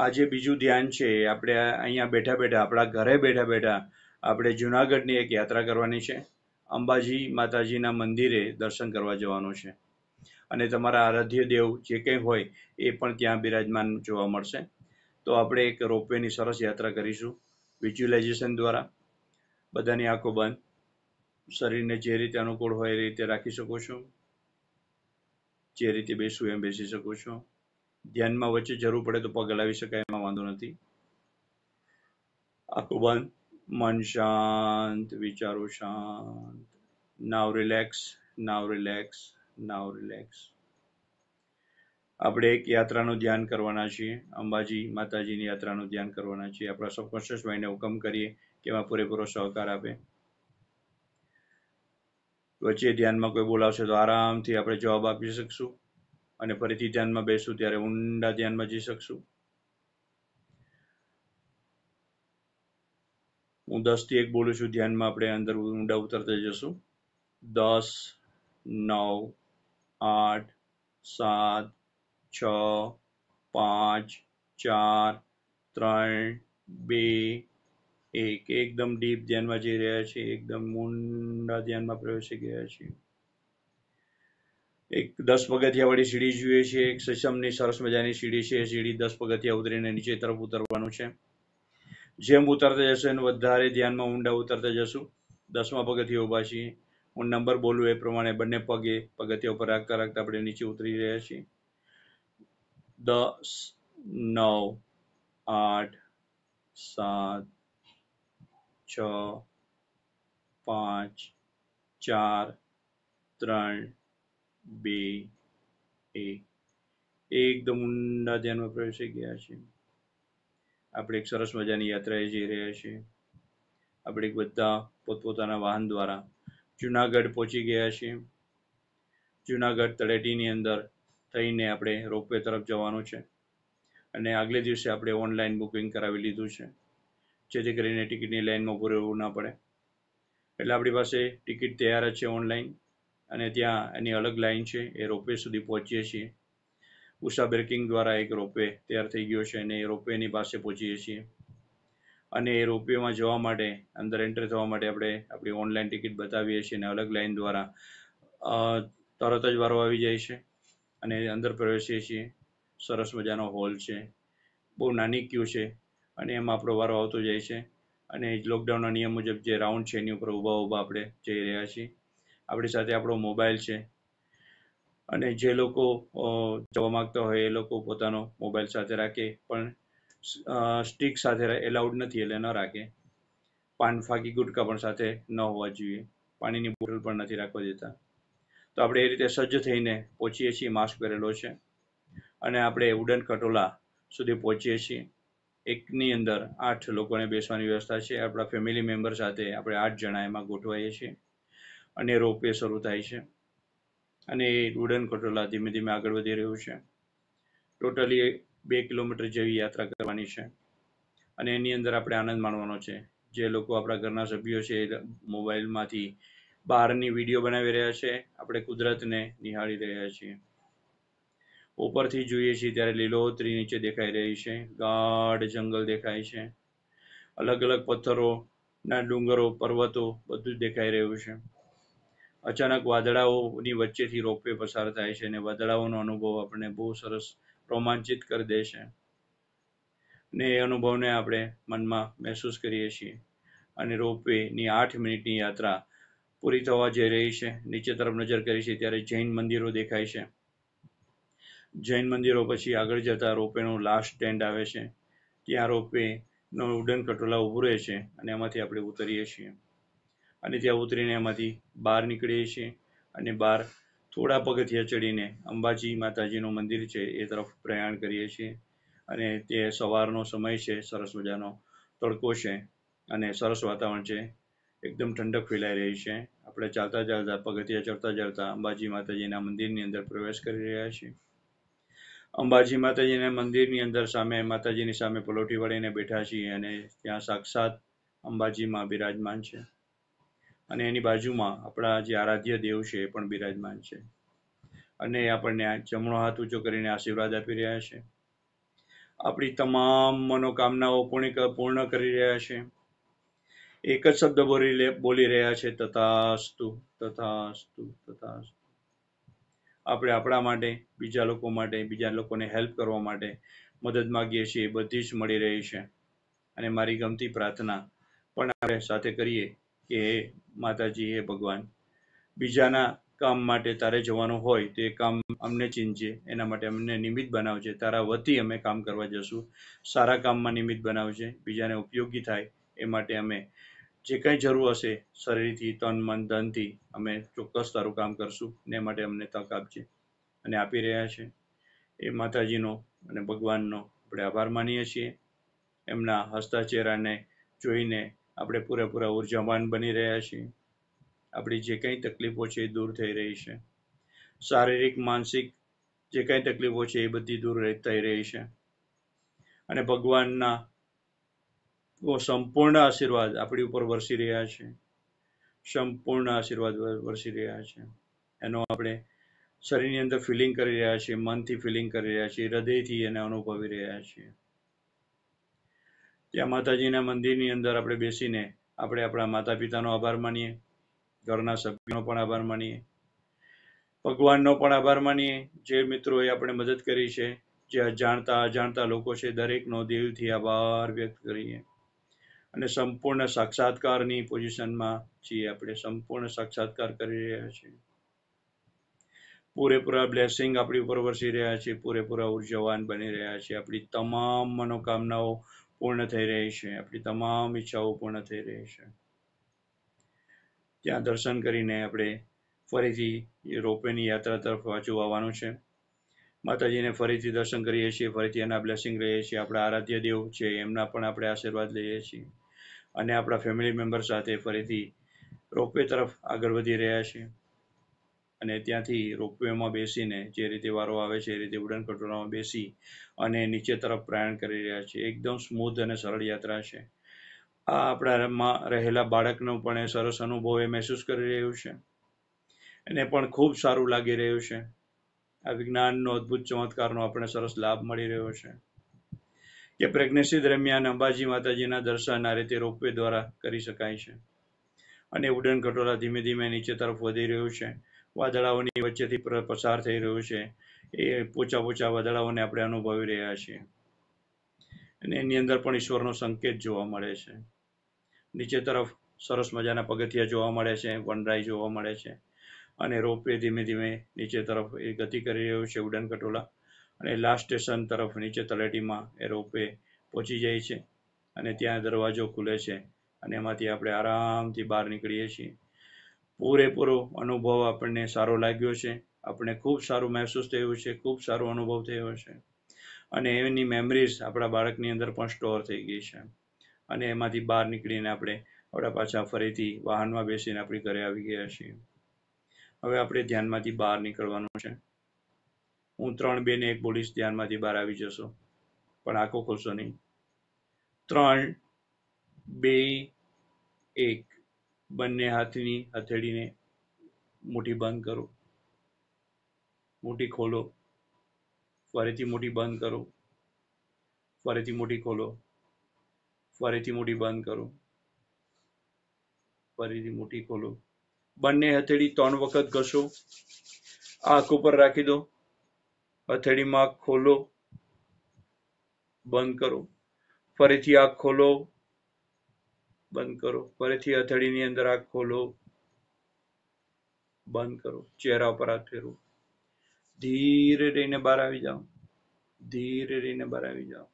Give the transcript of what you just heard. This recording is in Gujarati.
આજે બીજું ધ્યાન છે આપણે અહીંયા બેઠા બેઠા આપણા ઘરે બેઠા બેઠા આપણે જુનાગઢની એક યાત્રા કરવાની છે અંબાજી માતાજીના મંદિરે દર્શન કરવા જવાનું છે અને તમારા આરાધ્ય દેવ જે કંઈ હોય એ પણ ત્યાં બિરાજમાન જોવા મળશે તો આપણે એક રોપવેની સરસ યાત્રા કરીશું વિઝ્યુલાઇઝેશન દ્વારા બધાની આંખો બંધ શરીરને જે રીતે અનુકૂળ હોય એ રીતે રાખી શકો છો જે રીતે બેસું એમ બેસી શકો છો ધ્યાનમાં વચ્ચે જરૂર પડે તો પગ હલાવી શકાય એમાં વાંધો નથી આખું બંધ મન શાંત વિચારો શાંત now relax now relax now relax આપણે એક યાત્રાનું ધ્યાન કરવાના છીએ અંબાજી માતાજીની યાત્રાનું ધ્યાન કરવાના છીએ આપણા સબકોન્શિયસ માઇન્ડને હુકમ કરીએ કે એમાં પૂરેપૂરો સહકાર આપે વચ્ચે ધ્યાનમાં કોઈ બોલાવશે તો આરામથી આપણે જવાબ આપી શકશું અને ફરીથી ધ્યાનમાં બેસું ત્યારે ઊંડા ધ્યાનમાં જઈ શકશું હું દસ થી એક બોલું છું ધ્યાનમાં આપણે અંદર ઊંડા ઉતરતા જશું દસ નવ આઠ સાત છ પાંચ ચાર ત્રણ બે એક એકદમ ડીપ ધ્યાનમાં જઈ રહ્યા છીએ એકદમ ઊંડા ધ્યાનમાં પ્રવેશી ગયા છીએ એક દસ પગથિયાવાળી સીડી જોઈએ છે એક સશમની સરસ મજાની સીડી છે સીડી દસ પગથિયા ઉતરીને નીચે તરફ ઉતરવાનું છે જેમ ઉતરતા જશો એનું વધારે ધ્યાનમાં ઊંડા ઉતરતા જશું દસમા પગથિયા ઊભા છીએ હું નંબર બોલું એ પ્રમાણે બંને પગે પગથિયા ઉપર રાખતા રાખતા આપણે નીચે ઉતરી રહ્યા છીએ દસ નવ આઠ સાત છ પાંચ ચાર ત્રણ બે એક એકદમ ઊંડા ધ્યાનમાં પ્રવેશી ગયા છે આપણે એક સરસ મજાની યાત્રાએ જઈ રહ્યા છીએ આપણે બધા પોતપોતાના વાહન દ્વારા જુનાગઢ પહોંચી ગયા છીએ જુનાગઢ તળેટીની અંદર થઈને આપણે રોપવે તરફ જવાનું છે અને આગલે દિવસે આપણે ઓનલાઈન બુકિંગ કરાવી લીધું છે જેથી કરીને ટિકિટની લાઇનમાં ઉભું રહેવું ના પડે એટલે આપણી પાસે ટિકિટ તૈયાર જ છે ઓનલાઈન અને ત્યાં એની અલગ લાઇન છે એ રોપવે સુધી પહોંચીએ છીએ ઉષા બ્રેકિંગ દ્વારા એક રોપવે તૈયાર થઈ ગયો છે અને એ રોપવેની પાસે પહોંચીએ છીએ અને એ રોપવેમાં જવા માટે અંદર એન્ટર થવા માટે આપણે આપણી ઓનલાઈન ટિકિટ બતાવીએ છીએ અને અલગ લાઇન દ્વારા તરત જ વારો આવી જાય છે અને અંદર પ્રવેશીએ છીએ સરસ મજાનો હોલ છે બહુ નાની ક્યુ છે અને એમાં આપણો વારો આવતો જાય છે અને લોકડાઉનના નિયમ મુજબ જે રાઉન્ડ છે એની ઉપર ઊભા ઊભા આપણે જઈ રહ્યા છીએ આપણી સાથે આપણો મોબાઈલ છે અને જે લોકો જવા માગતા હોય એ લોકો પોતાનો મોબાઈલ સાથે રાખે પણ સ્ટીક સાથે એલાઉડ નથી એટલે ન રાખે પાન ફાકી ગુટકા પણ સાથે ન હોવા જોઈએ પાણીની બોટલ પણ નથી રાખવા દેતા તો આપણે એ રીતે સજ્જ થઈને પહોંચીએ છીએ માસ્ક પહેરેલો છે અને આપણે ઉડન કટોલા સુધી પહોંચીએ છીએ એકની અંદર આઠ લોકોને બેસવાની વ્યવસ્થા છે આપણા ફેમિલી મેમ્બર સાથે આપણે આઠ જણા એમાં ગોઠવાઈએ છીએ અને રોપવે શરૂ થાય છે અને વુડન કોટોલા ધીમે ધીમે આગળ વધી રહ્યું છે ટોટલી બે કિલોમીટર જેવી યાત્રા કરવાની છે અને એની અંદર આપણે આનંદ માણવાનો છે જે લોકો આપણા ઘરના સભ્યો છે એ મોબાઈલમાંથી બહારની વિડીયો બનાવી રહ્યા છે આપણે કુદરતને નિહાળી રહ્યા છીએ ઉપરથી જોઈએ છીએ ત્યારે લીલોતરી નીચે દેખાઈ રહી છે ગાઢ જંગલ દેખાય છે અલગ અલગ પથ્થરો ના ડુંગરો પર્વતો બધું જ દેખાઈ રહ્યું છે અચાનક વાદળાઓની વચ્ચેથી રોપવે પસાર થાય છે અને વાદળાઓનો અનુભવ આપણને બહુ સરસ રોમાંચિત કરી દે છે ને એ અનુભવને આપણે મનમાં મહેસૂસ કરીએ છીએ અને રોપવેની આઠ મિનિટની યાત્રા પૂરી થવા જઈ રહી છે નીચે તરફ નજર કરી છે ત્યારે જૈન મંદિરો દેખાય છે જૈન મંદિરો પછી આગળ જતા રોપવેનો લાસ્ટ સ્ટેન્ડ આવે છે ત્યાં રોપવેનો ઉડન કટોલા ઊભું રહે છે અને એમાંથી આપણે ઉતરીએ છીએ અને ત્યાં ઉતરીને એમાંથી બહાર નીકળીએ છીએ અને બહાર થોડા પગથિયા ચડીને અંબાજી માતાજીનું મંદિર છે એ તરફ પ્રયાણ કરીએ છીએ અને તે સવારનો સમય છે સરસ મજાનો તડકો છે અને સરસ વાતાવરણ છે એકદમ ઠંડક ફેલાઈ રહી છે આપણે ચાલતા ચાલતા પગથિયા ચડતા ચડતા અંબાજી માતાજીના મંદિરની અંદર પ્રવેશ કરી રહ્યા છીએ અંબાજી માતાજીના મંદિરની અંદર સામે માતાજીની સામે પલોઠી વળીને બેઠા છીએ અને ત્યાં સાક્ષાત અંબાજીમાં બિરાજમાન છે અને એની બાજુમાં આપણા જે આરાધ્ય દેવ છે એ પણ બિરાજમાન છે અને આપણને જમણો હાથ ઊંચો કરીને આશીર્વાદ આપી રહ્યા છે આપણી તમામ મનોકામનાઓ પૂર્ણ પૂર્ણ કરી રહ્યા છે એક જ શબ્દ બોલી બોલી રહ્યા છે તથાસ્તુ તથાસ્તુ તથાસ્તુ આપણે આપણા માટે બીજા લોકો માટે બીજા લોકોને હેલ્પ કરવા માટે મદદ માગીએ છીએ એ બધી જ મળી રહી છે અને મારી ગમતી પ્રાર્થના પણ આપણે સાથે કરીએ કે માતાજી હે ભગવાન બીજાના કામ માટે તારે જવાનું હોય તો એ કામ અમને ચીંજે એના માટે અમને નિમિત્ત બનાવજે તારા વતી અમે કામ કરવા જશું સારા કામમાં નિમિત્ત બનાવજે બીજાને ઉપયોગી થાય એ માટે અમે જે કંઈ જરૂર હશે શરીરથી તન મન ધનથી અમે ચોક્કસ તારું કામ કરશું એ માટે અમને તક આપજે અને આપી રહ્યા છે એ માતાજીનો અને ભગવાનનો આપણે આભાર માનીએ છીએ એમના હસતા ચહેરાને જોઈને આપણે પૂરેપૂરા ઉર્જાવાન બની રહ્યા છીએ આપણી જે કંઈ તકલીફો છે એ દૂર થઈ રહી છે શારીરિક માનસિક જે કંઈ તકલીફો છે એ બધી દૂર થઈ રહી છે અને ભગવાનના સંપૂર્ણ આશીર્વાદ આપણી ઉપર વરસી રહ્યા છે સંપૂર્ણ આશીર્વાદ વરસી રહ્યા છે એનો આપણે શરીરની અંદર ફિલિંગ કરી રહ્યા છીએ મનથી ફિલિંગ કરી રહ્યા છીએ હૃદયથી એને અનુભવી રહ્યા છીએ ત્યાં માતાજીના મંદિરની અંદર આપણે બેસીને આપણે આપણા માતા પિતાનો આભાર માનીએ ઘરના સભ્યોનો પણ આભાર માનીએ ભગવાનનો પણ આભાર માનીએ જે મિત્રોએ આપણે મદદ કરી છે જે અજાણતા અજાણતા લોકો છે દરેકનો દિલથી આભાર વ્યક્ત કરીએ અને સંપૂર્ણ સાક્ષાત્કારની પોઝિશનમાં છીએ આપણે સંપૂર્ણ સાક્ષાત્કાર કરી રહ્યા છીએ પૂરેપૂરા બ્લેસિંગ આપણી ઉપર વરસી રહ્યા છે પૂરેપૂરા ઉર્જાવાન બની રહ્યા છે આપણી તમામ મનોકામનાઓ પૂર્ણ થઈ રહી છે આપણી તમામ ઈચ્છાઓ પૂર્ણ થઈ રહી છે ત્યાં દર્શન કરીને આપણે ફરીથી રોપવેની યાત્રા તરફ પાછું આવવાનું છે માતાજીને ફરીથી દર્શન કરીએ છીએ ફરીથી એના બ્લેસિંગ લઈએ છીએ આપણા આરાધ્ય દેવ છે એમના પણ આપણે આશીર્વાદ લઈએ છીએ અને આપણા ફેમિલી મેમ્બર સાથે ફરીથી રોપવે તરફ આગળ વધી રહ્યા છીએ અને ત્યાંથી રોપવેમાં બેસીને જે રીતે વારો આવે છે એ રીતે ઉડન કટોરામાં બેસી અને નીચે તરફ પ્રયાણ કરી રહ્યા છે એકદમ સ્મૂથ અને સરળ યાત્રા છે આ આપણામાં રહેલા બાળકનો પણ એ સરસ અનુભવ એ મહેસૂસ કરી રહ્યું છે એને પણ ખૂબ સારું લાગી રહ્યું છે આ વિજ્ઞાનનો અદ્ભુત ચમત્કારનો આપણને સરસ લાભ મળી રહ્યો છે કે પ્રેગ્નન્સી દરમિયાન અંબાજી માતાજીના દર્શન આ રીતે રોપવે દ્વારા કરી શકાય છે અને ઉડન કટોરા ધીમે ધીમે નીચે તરફ વધી રહ્યું છે વાદળાઓની વચ્ચેથી પસાર થઈ રહ્યું છે એ પોચા પોચા વાદળાઓને આપણે અનુભવી રહ્યા છીએ અને એની અંદર પણ ઈશ્વરનો સંકેત જોવા મળે છે નીચે તરફ સરસ મજાના પગથિયા જોવા મળે છે વનરાઈ જોવા મળે છે અને રોપવે ધીમે ધીમે નીચે તરફ એ ગતિ કરી રહ્યું છે ઉડન કટોલા અને લાસ્ટ સ્ટેશન તરફ નીચે તલેટીમાં એ રોપવે પહોંચી જાય છે અને ત્યાં દરવાજો ખુલે છે અને એમાંથી આપણે આરામથી બહાર નીકળીએ છીએ પૂરેપૂરો અનુભવ આપણને સારો લાગ્યો છે આપણે ખૂબ સારું મહેસૂસ થયું છે ખૂબ સારો અનુભવ થયો છે અને એની મેમરીઝ આપણા બાળકની અંદર પણ સ્ટોર થઈ ગઈ છે અને એમાંથી બહાર નીકળીને આપણે આપણા પાછા ફરીથી વાહનમાં બેસીને આપણે ઘરે આવી ગયા છીએ હવે આપણે ધ્યાનમાંથી બહાર નીકળવાનું છે હું ત્રણ બે ને એક બોલીશ ધ્યાનમાંથી બહાર આવી જશો પણ આંખો ખોલશો નહીં ત્રણ બે એક બંને હાથની હથેળીને મુઠ્ઠી બંધ કરો મુઠ્ઠી ખોલો ફરીથી મુઠ્ઠી બંધ કરો ફરીથી મુઠ્ઠી ખોલો ફરીથી મુઠ્ઠી બંધ કરો ફરીથી મુઠ્ઠી ખોલો બંને હથેળી ત્રણ વખત ઘસો આંખ ઉપર રાખી દો હથેળીમાં ખોલો બંધ કરો ફરીથી આંખ ખોલો બંધ કરો ફરીથી હથેળીની અંદર આંખ ખોલો બંધ કરો ચહેરા ઉપર હાથ ફેરવો ધીરે રહીને બહાર આવી જાઓ ધીરે રહીને બહાર આવી જાઓ